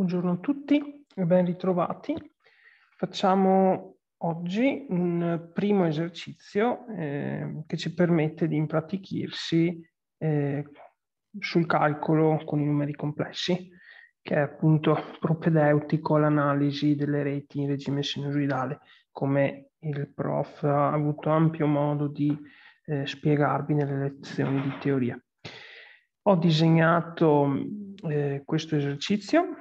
Buongiorno a tutti e ben ritrovati. Facciamo oggi un primo esercizio eh, che ci permette di impratichirsi eh, sul calcolo con i numeri complessi, che è appunto propedeutico all'analisi delle reti in regime sinusoidale, come il prof ha avuto ampio modo di eh, spiegarvi nelle lezioni di teoria. Ho disegnato eh, questo esercizio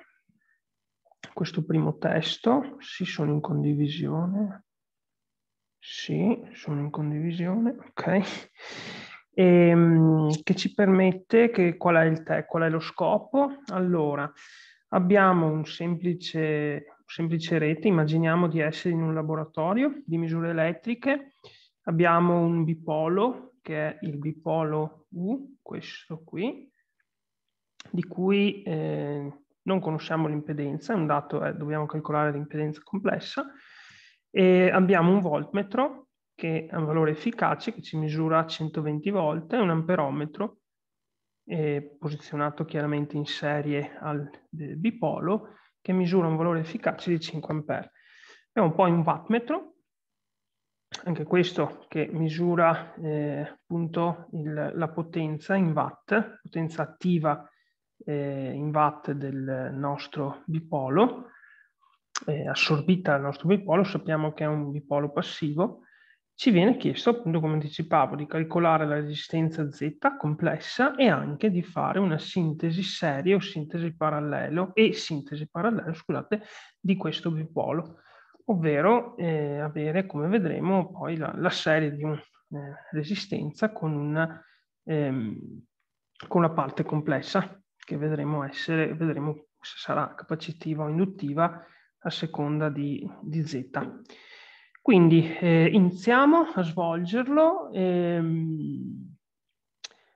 questo primo testo. Sì, sono in condivisione. Sì, sono in condivisione, ok. E, ehm, che ci permette, che, qual, è il te, qual è lo scopo? Allora, abbiamo un semplice, semplice rete, immaginiamo di essere in un laboratorio di misure elettriche, abbiamo un bipolo, che è il bipolo U, questo qui, di cui... Eh, non conosciamo l'impedenza, è un dato, eh, dobbiamo calcolare l'impedenza complessa, e abbiamo un voltmetro che ha un valore efficace che ci misura 120 volte, un amperometro eh, posizionato chiaramente in serie al bipolo, che misura un valore efficace di 5 ampere. Abbiamo poi un wattmetro, anche questo che misura eh, appunto il, la potenza in watt, potenza attiva eh, in watt del nostro bipolo, eh, assorbita dal nostro bipolo, sappiamo che è un bipolo passivo, ci viene chiesto, appunto come anticipavo, di calcolare la resistenza Z complessa e anche di fare una sintesi serie o sintesi parallelo e sintesi parallelo, scusate, di questo bipolo, ovvero eh, avere, come vedremo, poi la, la serie di una eh, resistenza con una, ehm, con una parte complessa che vedremo essere, vedremo se sarà capacitiva o induttiva a seconda di, di Z. Quindi eh, iniziamo a svolgerlo. Ehm,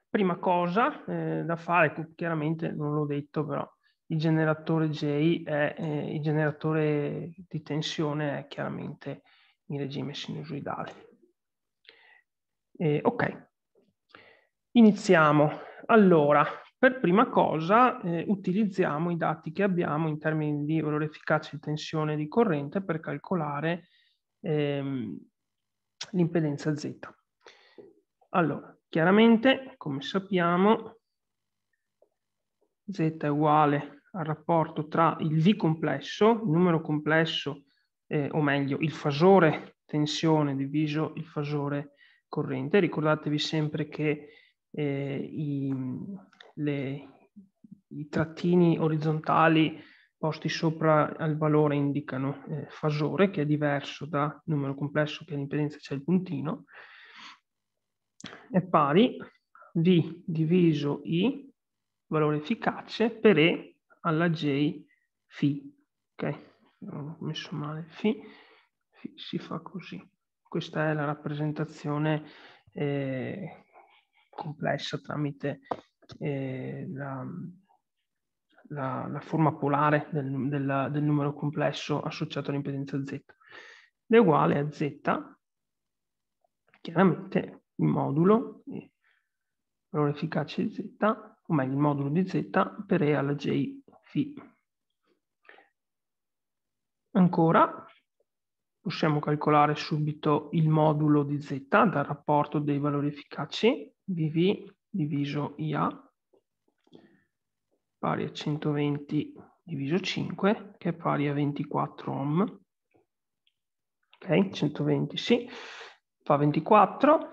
prima cosa eh, da fare, chiaramente non l'ho detto però, il generatore J è eh, il generatore di tensione è chiaramente in regime sinusoidale. Eh, ok, iniziamo. Allora, per prima cosa eh, utilizziamo i dati che abbiamo in termini di valore efficace di tensione di corrente per calcolare ehm, l'impedenza Z. Allora, chiaramente, come sappiamo, Z è uguale al rapporto tra il V complesso, il numero complesso, eh, o meglio, il fasore tensione diviso il fasore corrente. Ricordatevi sempre che eh, i, le, i trattini orizzontali posti sopra al valore indicano eh, fasore, che è diverso da numero complesso che all'impedenza c'è il puntino, è pari V diviso I, valore efficace, per E alla J Fi. Ok, ho messo male Fi, Fi si fa così. Questa è la rappresentazione eh, complessa tramite eh, la, la, la, forma polare del, del, del, numero complesso associato all'impedenza z. Ed è uguale a z, chiaramente il modulo, il eh, valore efficace di z, o meglio il modulo di z per e alla j phi. Ancora possiamo calcolare subito il modulo di z dal rapporto dei valori efficaci, bv diviso IA pari a 120 diviso 5 che è pari a 24 ohm. Ok, 120 sì, fa 24.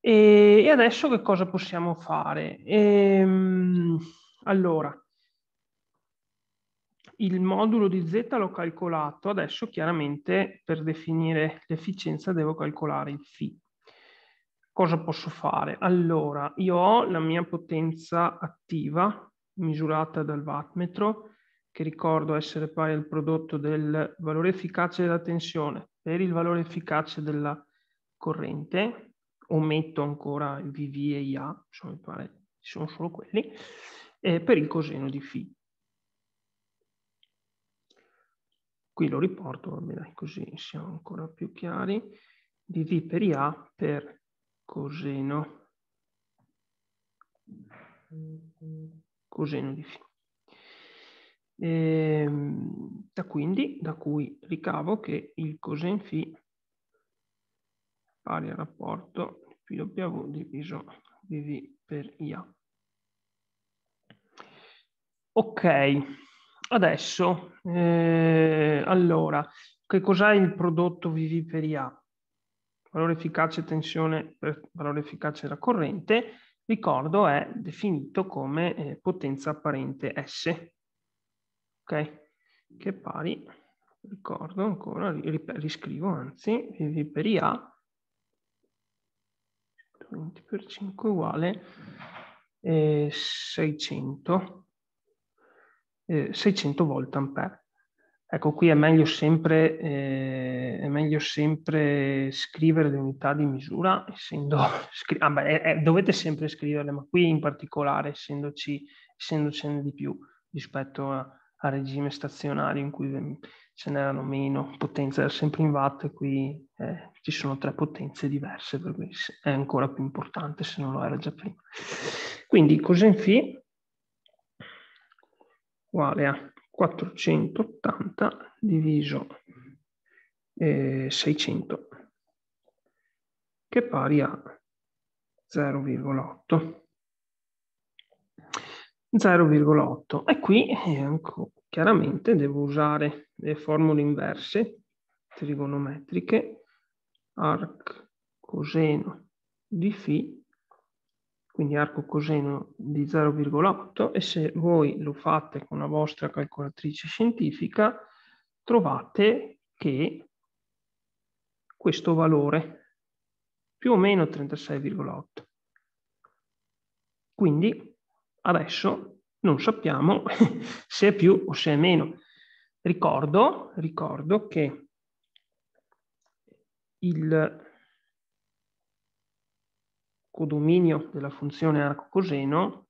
E, e adesso che cosa possiamo fare? Ehm, allora, il modulo di Z l'ho calcolato, adesso chiaramente per definire l'efficienza devo calcolare il φ. Cosa posso fare? Allora, io ho la mia potenza attiva misurata dal wattmetro, che ricordo essere pari al prodotto del valore efficace della tensione per il valore efficace della corrente, ometto ancora il VV e IA, insomma mi pare ci sono solo quelli, eh, per il coseno di φ. Qui lo riporto, va così siamo ancora più chiari, dV per IA per coseno, coseno di φ. E, ehm, da quindi, da cui ricavo che il cosen φ pari al rapporto PW diviso V per IA. Ok, adesso, eh, allora, che cos'è il prodotto VV per IA? valore efficace tensione per eh, valore efficace della corrente, ricordo è definito come eh, potenza apparente S, ok? Che è pari, ricordo ancora, riscrivo anzi, V per IA, 20 per 5 uguale eh, 600, eh, 600 volt ampere. Ecco, qui è meglio sempre, eh, è meglio sempre scrivere le unità di misura, essendo, scri- ah, beh, è, è, dovete sempre scriverle, ma qui in particolare, essendoci, essendocene di più rispetto a regime stazionario in cui ce n'erano meno potenza era sempre in watt, qui eh, ci sono tre potenze diverse, per cui è ancora più importante se non lo era già prima. Quindi cosenfi uguale a 480 diviso eh, 600 che è pari a 0,8. 0,8 e qui eh, chiaramente devo usare le formule inverse trigonometriche arc coseno di φ quindi arco coseno di 0,8 e se voi lo fate con la vostra calcolatrice scientifica trovate che questo valore più o meno 36,8. Quindi adesso non sappiamo se è più o se è meno. Ricordo, ricordo che il codominio della funzione arco coseno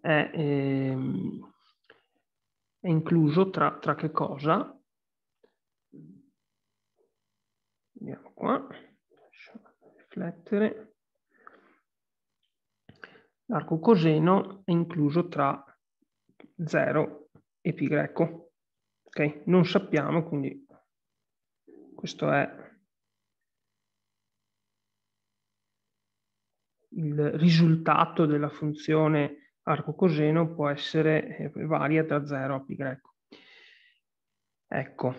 è, ehm, è incluso tra, tra, che cosa? Vediamo qua, lasciamo riflettere. L'arco coseno è incluso tra 0 e π greco. Okay? Non sappiamo, quindi questo è il risultato della funzione arco coseno può essere eh, varia da 0 a π greco. Ecco.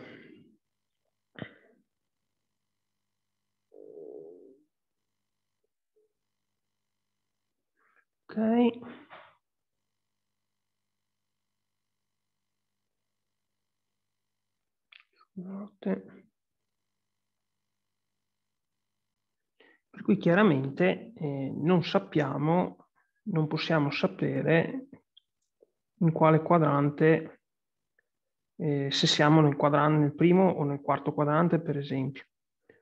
Ok. Notte. Per cui chiaramente eh, non sappiamo, non possiamo sapere in quale quadrante, eh, se siamo nel quadrante nel primo o nel quarto quadrante, per esempio.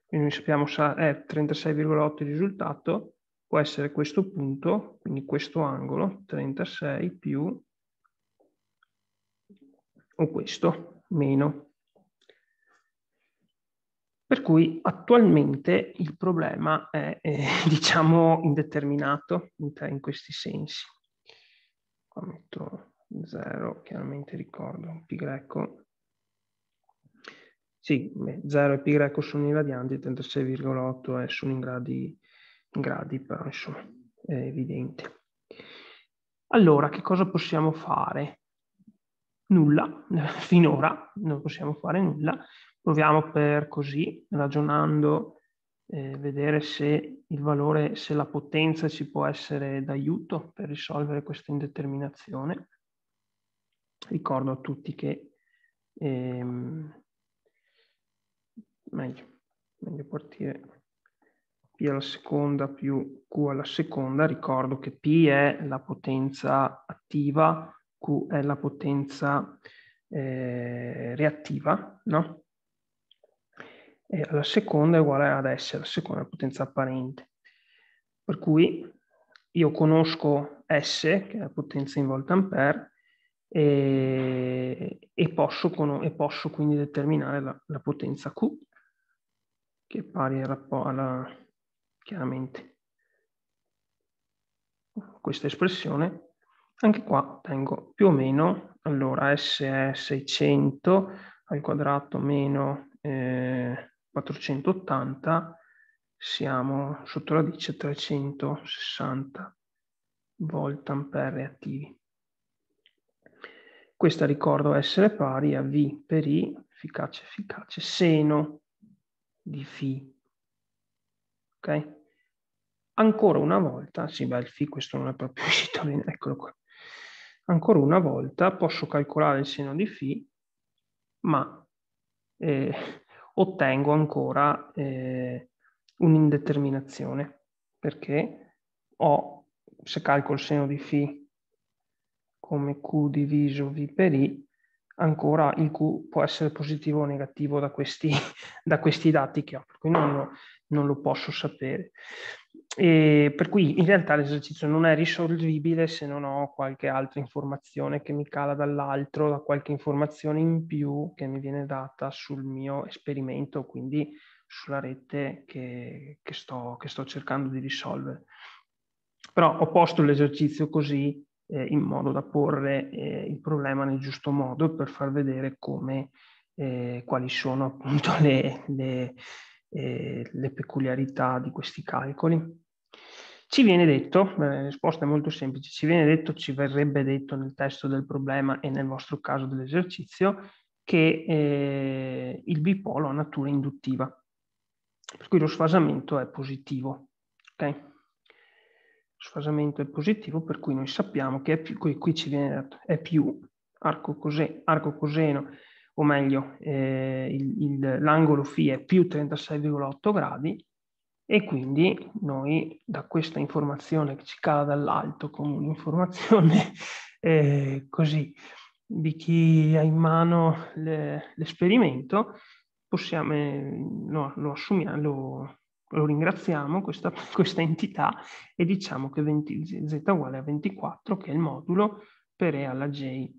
Quindi noi sappiamo se è 36,8 il risultato, può essere questo punto, quindi questo angolo, 36 più, o questo, meno per cui attualmente il problema è, eh, diciamo, indeterminato in, in, questi sensi. Qua metto 0, chiaramente ricordo, pi greco. Sì, 0 e pi greco sono i radianti, 36,8 sono in gradi, in gradi, però insomma è evidente. Allora, che cosa possiamo fare? nulla, finora non possiamo fare nulla. Proviamo per così, ragionando, eh, vedere se il valore, se la potenza ci può essere d'aiuto per risolvere questa indeterminazione. Ricordo a tutti che, ehm, meglio, meglio partire P alla seconda più Q alla seconda, ricordo che P è la potenza attiva Q è la potenza eh, reattiva, no? E alla seconda è uguale ad S, la seconda è la potenza apparente. Per cui io conosco S, che è la potenza in volt ampere, e, e, posso, con, e posso, quindi determinare la, la, potenza Q, che è pari alla, alla chiaramente questa espressione, anche qua tengo più o meno, allora S è 600 al quadrato meno eh, 480, siamo sotto radice 360 volt ampere attivi. Questa ricordo essere pari a V per I, efficace, efficace, seno di Φ. Ok? Ancora una volta, sì, beh, il Φ questo non è proprio uscito bene, eccolo qua. Ancora una volta posso calcolare il seno di φ, ma eh, ottengo ancora eh, un'indeterminazione, perché ho, se calco il seno di φ come q diviso v per i, ancora il q può essere positivo o negativo da questi, da questi dati che ho, per cui non, non lo posso sapere. E per cui in realtà l'esercizio non è risolvibile se non ho qualche altra informazione che mi cala dall'altro, da qualche informazione in più che mi viene data sul mio esperimento, quindi sulla rete che, che, sto, che sto, cercando di risolvere. Però ho posto l'esercizio così eh, in modo da porre eh, il problema nel giusto modo per far vedere come, eh, quali sono appunto le, le, eh, le peculiarità di questi calcoli. Ci viene detto, eh, la risposta è molto semplice, ci viene detto, ci verrebbe detto nel testo del problema e nel vostro caso dell'esercizio, che eh, il bipolo ha natura induttiva, per cui lo sfasamento è positivo. Okay? Lo sfasamento è positivo, per cui noi sappiamo che più, qui, qui, ci viene detto, è più arco, cose, arco coseno, o meglio, eh, l'angolo φ è più 36,8 gradi, e quindi noi da questa informazione che ci cala dall'alto come un'informazione eh, così di chi ha in mano le, l'esperimento, possiamo, no, eh, lo, assumiamo, lo, lo ringraziamo, questa, questa, entità, e diciamo che 20, z uguale a 24, che è il modulo per E alla J.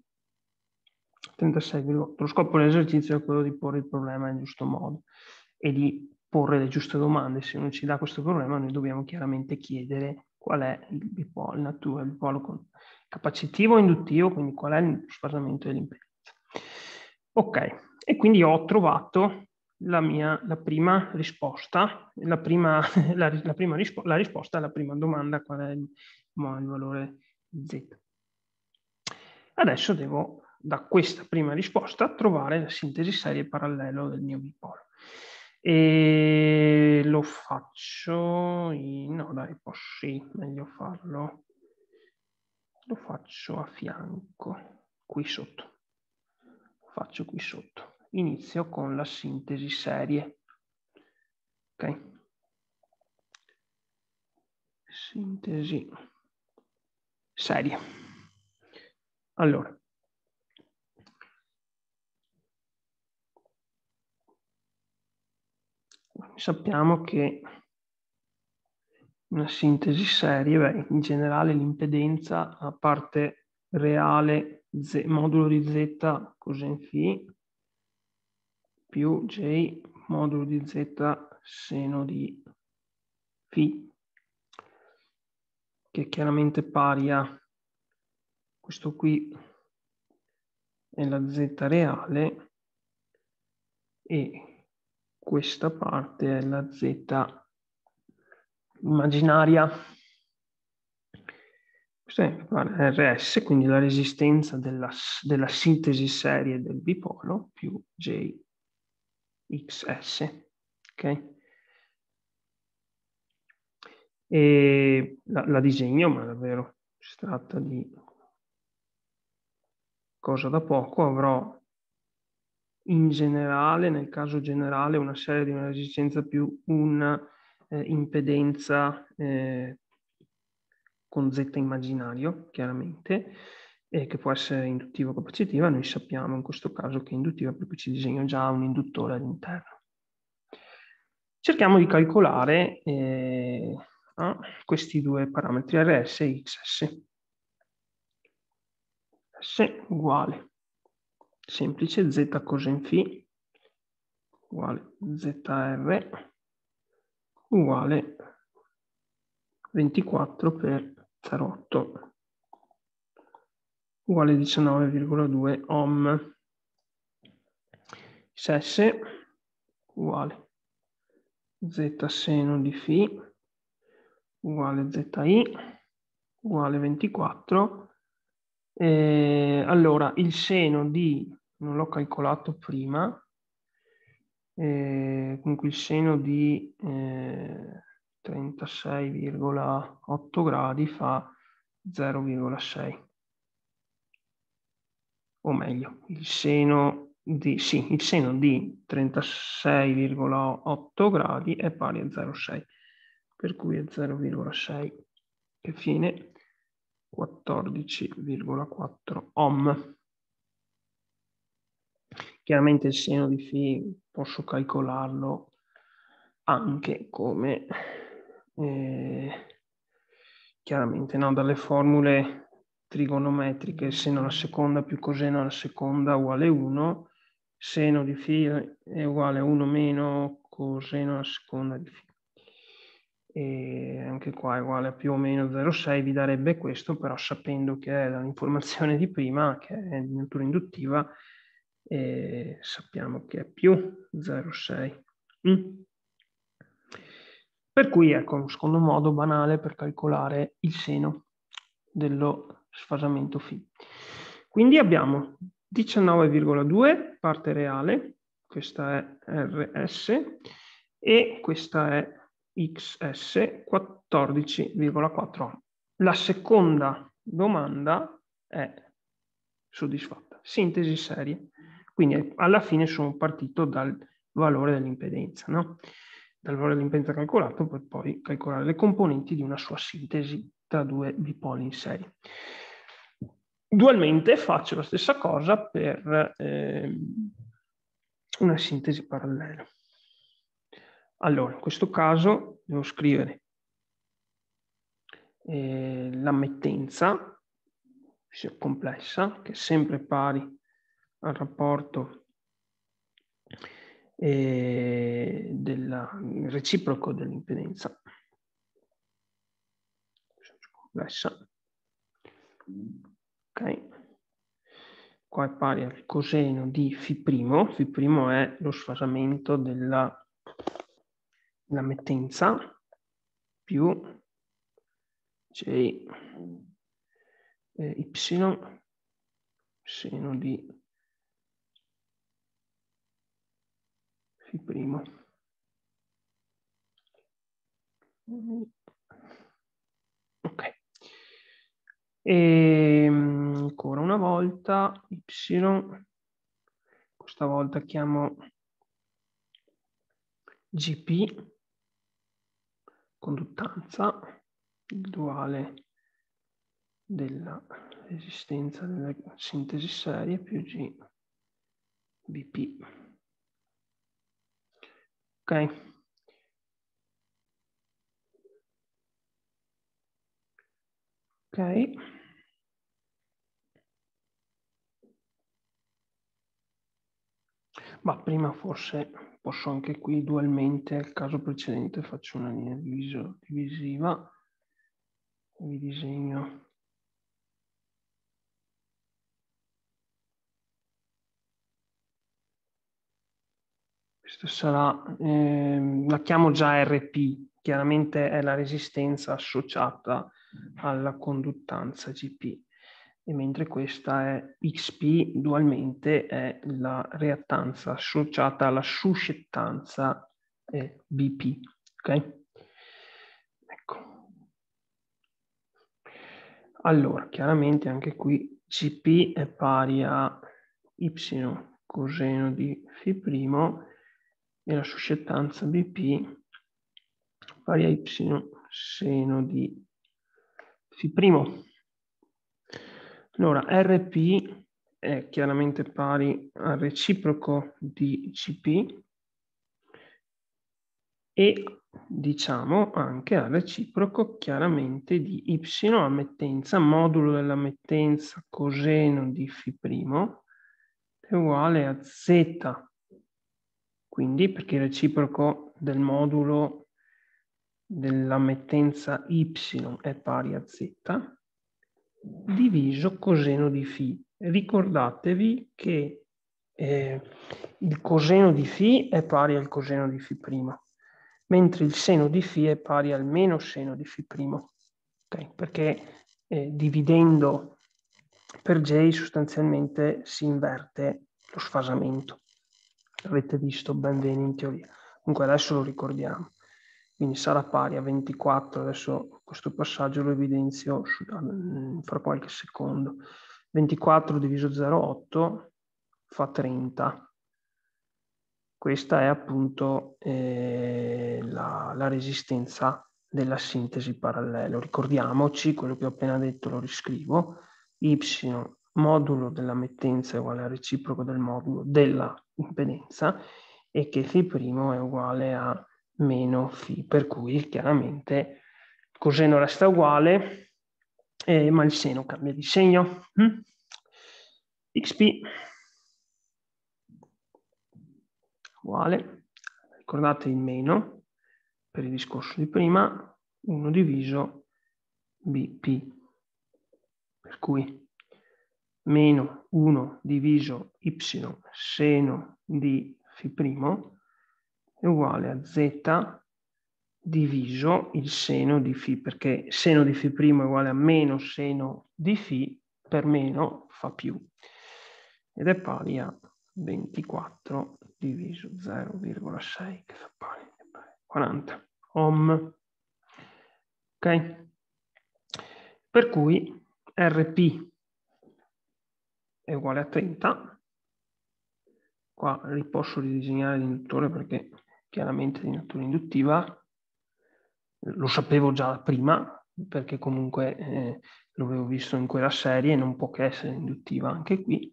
36, lo scopo dell'esercizio è quello di porre il problema in giusto modo e di porre le giuste domande. Se non ci dà questo problema, noi dobbiamo chiaramente chiedere qual è il bipolo, il natura, il bipolo capacitivo o induttivo, quindi qual è il sfasamento dell'impedenza. Ok, e quindi ho trovato la mia la prima risposta, la prima, la, la prima rispo, la risposta alla prima domanda, qual è il, il valore z. Adesso devo da questa prima risposta trovare la sintesi serie parallelo del mio bipolo. E lo faccio, in... no dai, poi meglio farlo. Lo faccio a fianco, qui sotto. Lo faccio qui sotto. Inizio con la sintesi serie. Ok. Sintesi serie. Allora, sappiamo che una sintesi serie, beh, in generale l'impedenza a parte reale z, modulo di z coseno φ più j modulo di z seno di φ che è chiaramente pari a questo qui è la z reale e questa parte è la z immaginaria. Questa è RS, quindi la resistenza della, della sintesi serie del bipolo più JXS. Okay? E la, la disegno, ma davvero si tratta di cosa da poco, avrò in generale, nel caso generale, una serie di una resistenza più una eh, impedenza eh, con Z immaginario, chiaramente, eh, che può essere induttiva o capacitiva. Noi sappiamo in questo caso che è induttiva perché ci disegno già un induttore all'interno. Cerchiamo di calcolare eh, ah, questi due parametri RS e XS. S uguale semplice z cosine φ uguale zr uguale 24 per 0,8 uguale 19,2 ohm. SS uguale z seno di φ uguale zi uguale 24. E eh, allora, il seno di non l'ho calcolato prima, eh, comunque il seno di eh, 36,8 gradi fa 0,6. O meglio, il seno di, sì, il seno di 36,8 gradi è pari a 0,6, per cui è 0,6 che fine? 14,4 ohm. Chiaramente il seno di φ posso calcolarlo anche come, eh, chiaramente no, dalle formule trigonometriche, seno alla seconda più coseno alla seconda uguale 1, seno di φ è uguale a 1 meno coseno alla seconda di φ. E anche qua è uguale a più o meno 0,6, vi darebbe questo, però sapendo che è l'informazione di prima, che è di natura induttiva, e sappiamo che è più 0,6. Mm. Per cui ecco un secondo modo banale per calcolare il seno dello sfasamento φ. Quindi abbiamo 19,2 parte reale, questa è RS, e questa è XS 14,4. La seconda domanda è soddisfatta. Sintesi serie. Quindi alla fine sono partito dal valore dell'impedenza, no? dal valore dell'impedenza calcolato per poi calcolare le componenti di una sua sintesi tra due dipoli in serie. Dualmente faccio la stessa cosa per eh, una sintesi parallela. Allora, in questo caso devo scrivere eh, l'ammettenza complessa, che è sempre pari al rapporto eh, della, reciproco dell'impedenza complessa. Ok. Qua è pari al coseno di Φ', Φ' è lo sfasamento della, della mettenza più J eh, Y seno di il primo. Ok. E ehm, ancora una volta y, questa volta chiamo gp, conduttanza, il duale della resistenza della sintesi serie più g bp. Ok. Ok. Ma prima forse posso anche qui dualmente al caso precedente faccio una linea divisiva, vi disegno Questo sarà, ehm, la chiamo già RP, chiaramente è la resistenza associata alla conduttanza GP, e mentre questa è XP, dualmente è la reattanza associata alla suscettanza eh, BP. Ok? Ecco. Allora, chiaramente anche qui GP è pari a Y coseno di Φ' e la suscettanza BP pari a y seno di phi primo. Allora, RP è chiaramente pari al reciproco di CP e diciamo anche al reciproco chiaramente di y ammettenza, modulo dell'ammettenza coseno di φ' è uguale a z quindi perché il reciproco del modulo della mettenza y è pari a z diviso coseno di φ. Ricordatevi che eh, il coseno di φ è pari al coseno di φ', mentre il seno di φ è pari al meno seno di φ'. Okay? Perché eh, dividendo per j sostanzialmente si inverte lo sfasamento avete visto ben bene in teoria. Comunque adesso lo ricordiamo. Quindi sarà pari a 24, adesso questo passaggio lo evidenzio mm, fra qualche secondo. 24 diviso 0,8 fa 30. Questa è appunto eh, la, la resistenza della sintesi parallela. Ricordiamoci quello che ho appena detto, lo riscrivo. Y modulo della mettenza è uguale al reciproco del modulo della impedenza e che φ' è uguale a meno φ, per cui chiaramente coseno resta uguale, eh, ma il seno cambia di segno. Mm? xp uguale, ricordate il meno per il discorso di prima, 1 diviso bp, per cui meno 1 diviso y seno di fi primo è uguale a z diviso il seno di fi, perché seno di fi primo è uguale a meno seno di fi, per meno fa più, ed è pari a 24 diviso 0,6 che fa pari a 40 ohm. Ok? Per cui Rp è uguale a 30. Qua riposso ridisegnare l'induttore perché chiaramente è di natura induttiva. Lo sapevo già prima perché comunque eh, l'avevo visto in quella serie, non può che essere induttiva anche qui.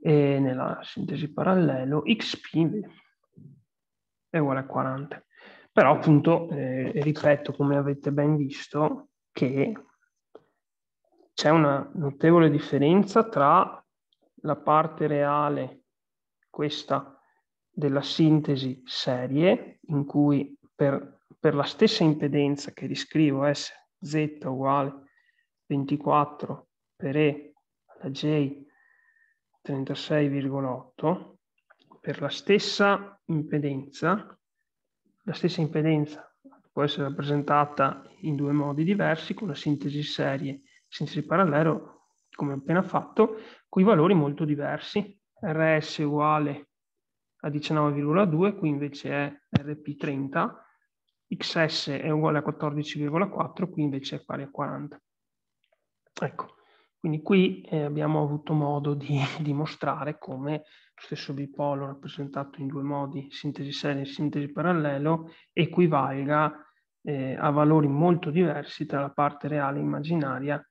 E nella sintesi parallelo XP è uguale a 40. Però appunto, eh, ripeto, come avete ben visto, che c'è una notevole differenza tra la parte reale, questa della sintesi serie, in cui per, per la stessa impedenza che riscrivo eh, S, Z uguale 24 per E alla J 36,8, per la stessa impedenza, la stessa impedenza può essere rappresentata in due modi diversi, con la sintesi serie, sintesi parallelo, come appena fatto, con i valori molto diversi. RS uguale a 19,2, qui invece è RP30, XS è uguale a 14,4, qui invece è pari a 40. Ecco, quindi qui eh, abbiamo avuto modo di dimostrare come lo stesso bipolo rappresentato in due modi, sintesi serie e sintesi parallelo, equivalga eh, a valori molto diversi tra la parte reale e immaginaria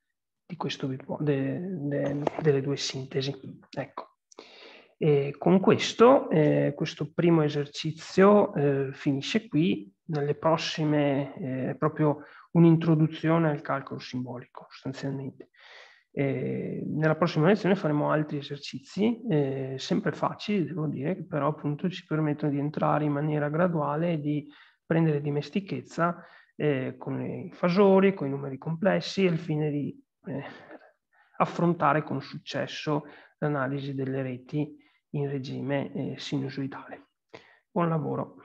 di questo, de, de, delle due sintesi. Ecco. E con questo, eh, questo primo esercizio eh, finisce qui, nelle prossime eh, proprio un'introduzione al calcolo simbolico sostanzialmente. E nella prossima lezione faremo altri esercizi, eh, sempre facili devo dire, che però appunto ci permettono di entrare in maniera graduale e di prendere dimestichezza eh, con i fasori, con i numeri complessi, al fine di eh, affrontare con successo l'analisi delle reti in regime eh, sinusoidale. Buon lavoro.